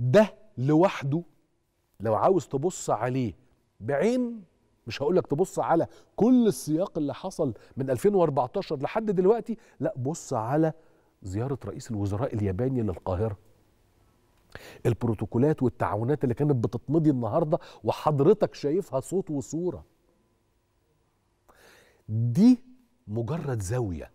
ده لوحده لو عاوز تبص عليه بعين مش هقول لك تبص على كل السياق اللي حصل من 2014 لحد دلوقتي لا بص على زيارة رئيس الوزراء الياباني للقاهرة البروتوكولات والتعاونات اللي كانت بتتمضي النهارده وحضرتك شايفها صوت وصورة دي مجرد زاوية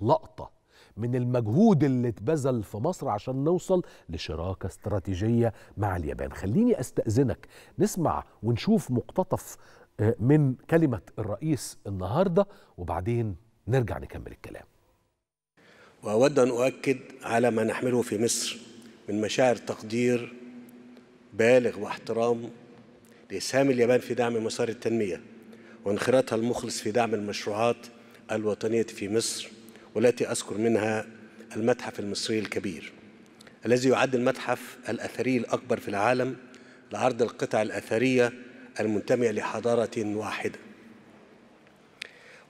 لقطة من المجهود اللي اتبذل في مصر عشان نوصل لشراكه استراتيجيه مع اليابان خليني استاذنك نسمع ونشوف مقتطف آه، من كلمه الرئيس النهارده وبعدين نرجع نكمل الكلام واود ان اؤكد على ما نحمله في مصر من مشاعر تقدير بالغ واحترام لاسهام اليابان في دعم مسار التنميه وانخراطها المخلص في دعم المشروعات الوطنيه في مصر والتي أذكر منها المتحف المصري الكبير الذي يعد المتحف الأثري الأكبر في العالم لعرض القطع الأثرية المنتمية لحضارة واحدة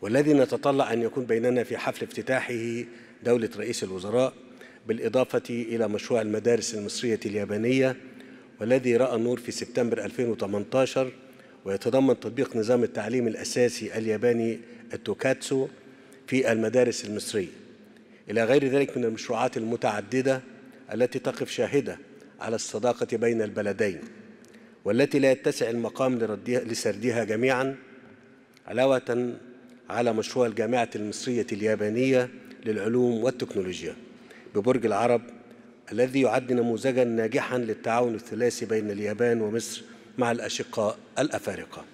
والذي نتطلع أن يكون بيننا في حفل افتتاحه دولة رئيس الوزراء بالإضافة إلى مشروع المدارس المصرية اليابانية والذي رأى النور في سبتمبر 2018 ويتضمن تطبيق نظام التعليم الأساسي الياباني التوكاتسو في المدارس المصرية إلى غير ذلك من المشروعات المتعددة التي تقف شاهدة على الصداقة بين البلدين والتي لا يتسع المقام لسردها جميعا علاوة على مشروع الجامعة المصرية اليابانية للعلوم والتكنولوجيا ببرج العرب الذي يعد نموذجا ناجحا للتعاون الثلاثي بين اليابان ومصر مع الأشقاء الأفارقة